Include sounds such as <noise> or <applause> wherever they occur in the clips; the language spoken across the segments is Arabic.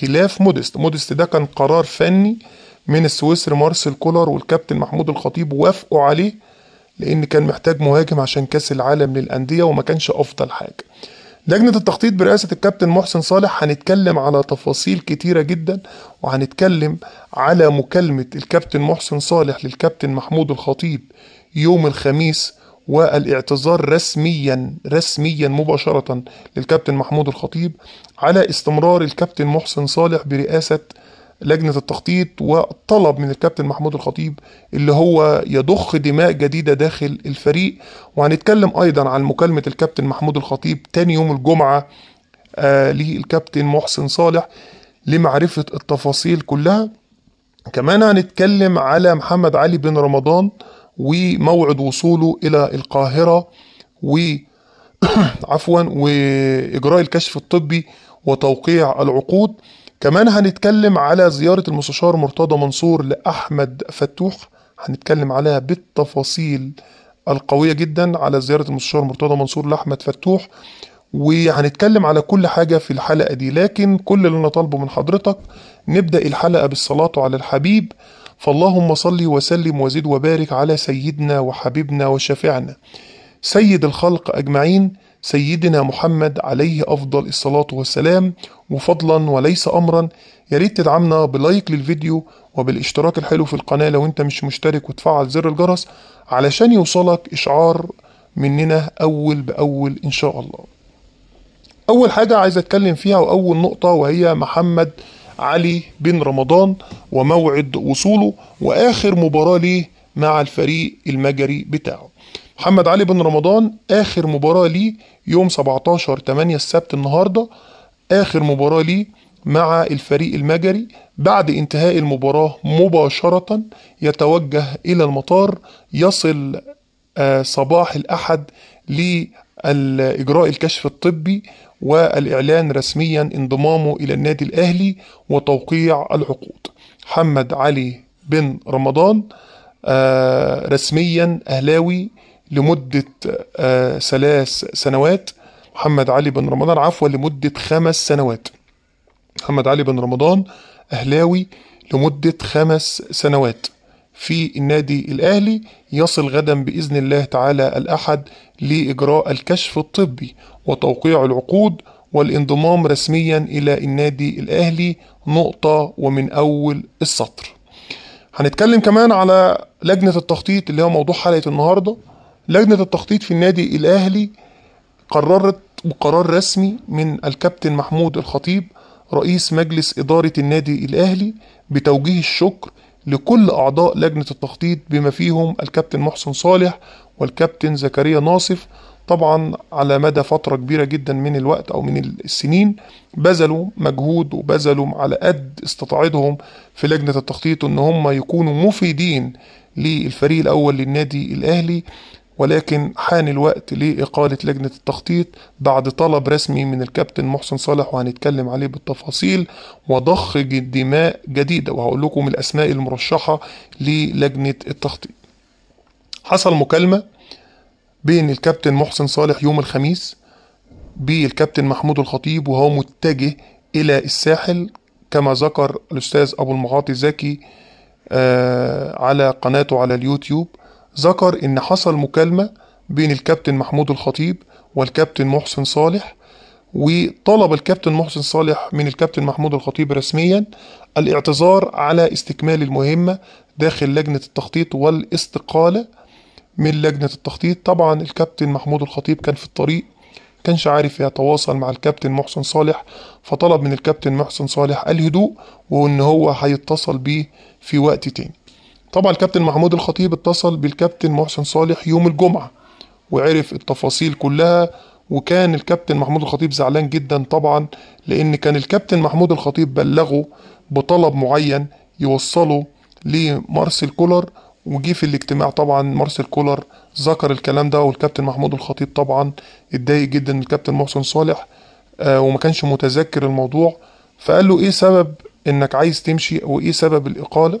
خلاف مودست مودست ده كان قرار فني من السويسري مارسيل كولر والكابتن محمود الخطيب وافقوا عليه لان كان محتاج مهاجم عشان كاس العالم للانديه وما كانش افضل حاجه لجنة التخطيط برئاسة الكابتن محسن صالح هنتكلم على تفاصيل كتيرة جدا وهنتكلم على مكالمة الكابتن محسن صالح للكابتن محمود الخطيب يوم الخميس والاعتذار رسميا رسميا مباشرة للكابتن محمود الخطيب على استمرار الكابتن محسن صالح برئاسة لجنة التخطيط وطلب من الكابتن محمود الخطيب اللي هو يضخ دماء جديدة داخل الفريق وهنتكلم أيضا عن مكالمة الكابتن محمود الخطيب تاني يوم الجمعة آه للكابتن محسن صالح لمعرفة التفاصيل كلها كمان هنتكلم على محمد علي بن رمضان وموعد وصوله إلى القاهرة و <clears throat> عفوا وإجراء الكشف الطبي وتوقيع العقود كمان هنتكلم على زيارة المستشار مرتضى منصور لأحمد فتوح هنتكلم عليها بالتفاصيل القوية جدا على زيارة المستشار مرتضى منصور لأحمد فتوح وهنتكلم على كل حاجة في الحلقة دي لكن كل اللي أنا طالبه من حضرتك نبدأ الحلقة بالصلاة على الحبيب فاللهم صل وسلم وزد وبارك على سيدنا وحبيبنا وشفيعنا سيد الخلق أجمعين سيدنا محمد عليه أفضل الصلاة والسلام وفضلا وليس أمرا يا ريت تدعمنا بلايك للفيديو وبالاشتراك الحلو في القناة لو أنت مش مشترك وتفعل زر الجرس علشان يوصلك إشعار مننا أول بأول إن شاء الله أول حاجة عايز أتكلم فيها وأول نقطة وهي محمد علي بن رمضان وموعد وصوله وآخر مباراة ليه مع الفريق المجري بتاعه محمد علي بن رمضان آخر مباراة ليه يوم 17 8 السبت النهاردة آخر مباراة ليه مع الفريق المجري بعد انتهاء المباراة مباشرة يتوجه إلى المطار يصل آه، صباح الأحد لإجراء الكشف الطبي والإعلان رسميا انضمامه إلى النادي الأهلي وتوقيع العقود محمد علي بن رمضان آه، رسميا أهلاوي لمدة آه، ثلاث سنوات محمد علي بن رمضان عفوا لمدة خمس سنوات محمد علي بن رمضان أهلاوي لمدة خمس سنوات في النادي الأهلي يصل غدا بإذن الله تعالى الأحد لإجراء الكشف الطبي وتوقيع العقود والانضمام رسميا إلى النادي الأهلي نقطة ومن أول السطر هنتكلم كمان على لجنة التخطيط اللي هو موضوع حلقة النهاردة لجنة التخطيط في النادي الأهلي قررت بقرار رسمي من الكابتن محمود الخطيب رئيس مجلس إدارة النادي الأهلي بتوجيه الشكر لكل أعضاء لجنة التخطيط بما فيهم الكابتن محسن صالح والكابتن زكريا ناصف طبعا على مدى فترة كبيرة جدا من الوقت أو من السنين بذلوا مجهود وبذلوا على قد استطاعتهم في لجنة التخطيط إن هم يكونوا مفيدين للفريق الأول للنادي الأهلي ولكن حان الوقت لإقالة لجنة التخطيط بعد طلب رسمي من الكابتن محسن صالح وهنتكلم عليه بالتفاصيل وضخ دماء جديدة وهقول لكم الأسماء المرشحة للجنة التخطيط حصل مكالمة بين الكابتن محسن صالح يوم الخميس بالكابتن محمود الخطيب وهو متجه إلى الساحل كما ذكر الأستاذ أبو المعاطي زكي آه، على قناته على اليوتيوب ذكر إن حصل مكالمة بين الكابتن محمود الخطيب والكابتن محسن صالح وطلب الكابتن محسن صالح من الكابتن محمود الخطيب رسميا الاعتذار على استكمال المهمة داخل لجنة التخطيط والاستقالة من لجنة التخطيط طبعا الكابتن محمود الخطيب كان في الطريق كانش عارف يتواصل مع الكابتن محسن صالح فطلب من الكابتن محسن صالح الهدوء وان هو هيتصل بيه في وقت تاني طبعا الكابتن محمود الخطيب اتصل بالكابتن محسن صالح يوم الجمعة وعرف التفاصيل كلها وكان الكابتن محمود الخطيب زعلان جدا طبعا لأن كان الكابتن محمود الخطيب بلغه بطلب معين يوصله لمارسيل كولر وجي في الاجتماع طبعا مارسيل كولر ذكر الكلام ده والكابتن محمود الخطيب طبعا اتضايق جدا الكابتن محسن صالح آه، وما كانش متذكر الموضوع فقال له ايه سبب انك عايز تمشي وايه سبب الاقاله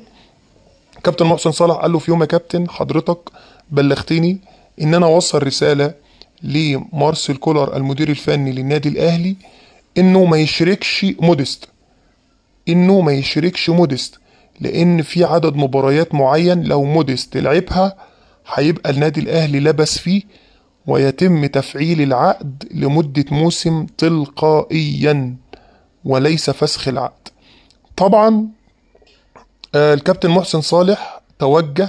كابتن محسن صالح قال له في يوم يا كابتن حضرتك بلغتني ان انا اوصل رساله لمارسيل كولر المدير الفني للنادي الاهلي انه ما يشركش موديست انه ما يشركش موديست لان في عدد مباريات معين لو موديست لعبها هيبقى النادي الاهلي لبس فيه ويتم تفعيل العقد لمدة موسم تلقائيا وليس فسخ العقد طبعا آه، الكابتن محسن صالح توجه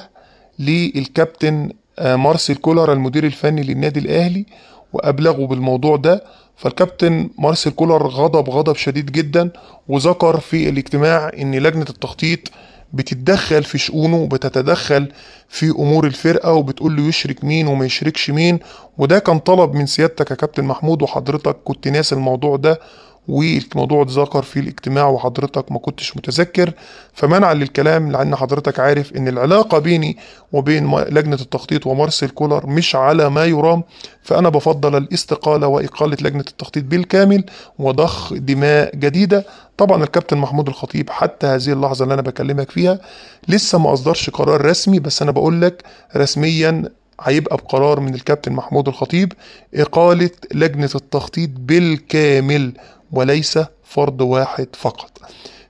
للكابتن آه، مارسيل كولر المدير الفني للنادي الاهلي وابلغه بالموضوع ده فالكابتن مارسيل كولر غضب غضب شديد جدا وذكر في الاجتماع ان لجنه التخطيط بتتدخل في شؤونه وبتتدخل في امور الفرقه وبتقول له يشرك مين وما يشركش مين وده كان طلب من سيادتك يا كابتن محمود وحضرتك كنت ناسي الموضوع ده والموضوع اتذكر في الاجتماع وحضرتك ما كنتش متذكر فمنعا للكلام لان حضرتك عارف ان العلاقه بيني وبين لجنه التخطيط ومارسيل كولر مش على ما يرام فانا بفضل الاستقاله واقاله لجنه التخطيط بالكامل وضخ دماء جديده طبعا الكابتن محمود الخطيب حتى هذه اللحظه اللي انا بكلمك فيها لسه ما اصدرش قرار رسمي بس انا بقول لك رسميا هيبقى بقرار من الكابتن محمود الخطيب إقالة لجنة التخطيط بالكامل وليس فرد واحد فقط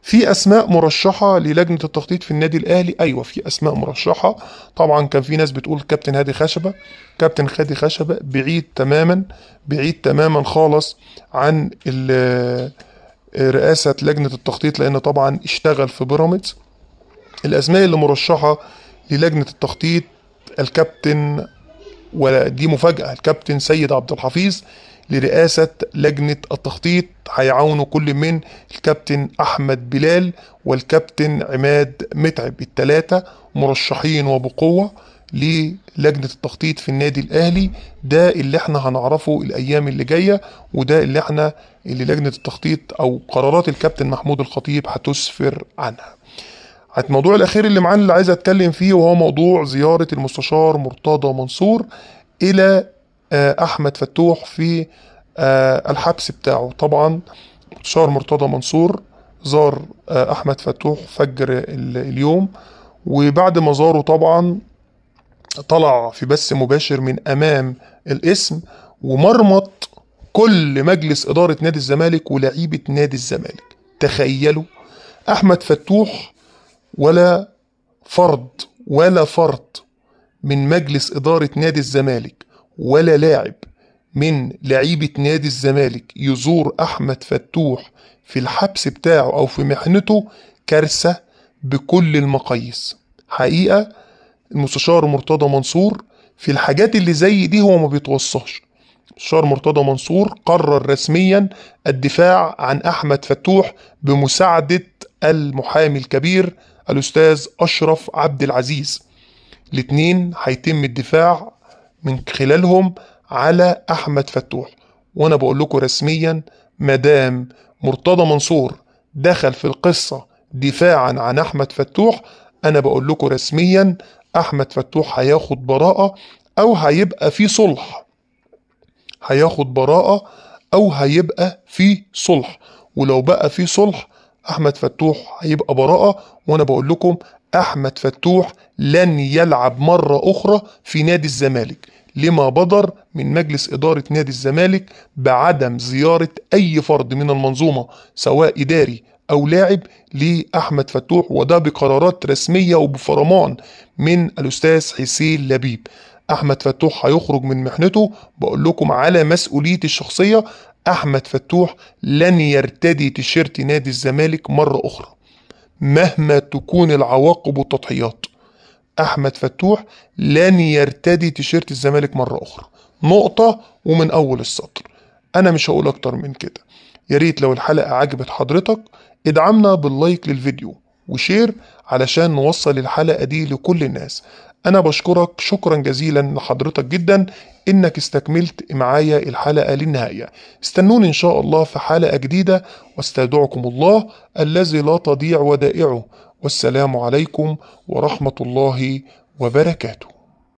في اسماء مرشحه للجنه التخطيط في النادي الاهلي ايوه في اسماء مرشحه طبعا كان في ناس بتقول كابتن هادي خشبه كابتن خادي خشبه بعيد تماما بعيد تماما خالص عن رئاسه لجنه التخطيط لان طبعا اشتغل في بيراميدز الاسماء اللي مرشحه للجنه التخطيط الكابتن ودي مفاجأة الكابتن سيد عبد الحفيظ لرئاسة لجنة التخطيط هيعاونوا كل من الكابتن أحمد بلال والكابتن عماد متعب الثلاثة مرشحين وبقوة للجنة التخطيط في النادي الأهلي ده اللي احنا هنعرفه الأيام اللي جاية وده اللي احنا اللي لجنة التخطيط أو قرارات الكابتن محمود الخطيب هتسفر عنها الموضوع الأخير اللي معانا اللي عايز أتكلم فيه وهو موضوع زيارة المستشار مرتضى منصور إلى آه، أحمد فتوح في آه، الحبس بتاعه طبعا المستشار مرتضى منصور زار آه، أحمد فتوح فجر اليوم وبعد ما زاره طبعا طلع في بث مباشر من أمام الاسم ومرمط كل مجلس إدارة نادي الزمالك ولعيبة نادي الزمالك تخيلوا أحمد فتوح ولا فرد ولا فرد من مجلس إدارة نادي الزمالك ولا لاعب من لعيبة نادي الزمالك يزور أحمد فتوح في الحبس بتاعه أو في محنته كارثة بكل المقاييس حقيقة المستشار مرتضى منصور في الحاجات اللي زي دي هو ما بيتوصاش المستشار مرتضى منصور قرر رسميا الدفاع عن أحمد فتوح بمساعدة المحامي الكبير الأستاذ أشرف عبد العزيز الاتنين هيتم الدفاع من خلالهم على أحمد فتوح وأنا بقول لكم رسميا مدام مرتضى منصور دخل في القصة دفاعا عن أحمد فتوح أنا بقول لكم رسميا أحمد فتوح هياخد براءة أو هيبقى في صلح هياخد براءة أو هيبقى في صلح ولو بقى في صلح احمد فتوح هيبقى براءه وانا بقول لكم احمد فتوح لن يلعب مره اخرى في نادي الزمالك لما بدر من مجلس إدارة نادي الزمالك بعدم زيارة أي فرد من المنظومة سواء إداري أو لاعب لأحمد فتوح وده بقرارات رسمية وبفرمان من الأستاذ حسين لبيب أحمد فتوح هيخرج من محنته بقول لكم على مسؤوليتي الشخصية أحمد فتوح لن يرتدي تيشيرت نادي الزمالك مرة أخرى مهما تكون العواقب والتضحيات أحمد فتوح لن يرتدي تيشيرت الزمالك مرة أخرى نقطة ومن أول السطر أنا مش هقول أكتر من كده يا ريت لو الحلقة عجبت حضرتك ادعمنا باللايك للفيديو وشير علشان نوصل الحلقة دي لكل الناس أنا بشكرك شكرا جزيلا لحضرتك جدا إنك استكملت معايا الحلقة للنهاية استنوني إن شاء الله في حلقة جديدة واستودعكم الله الذي لا تضيع ودائعه والسلام عليكم ورحمة الله وبركاته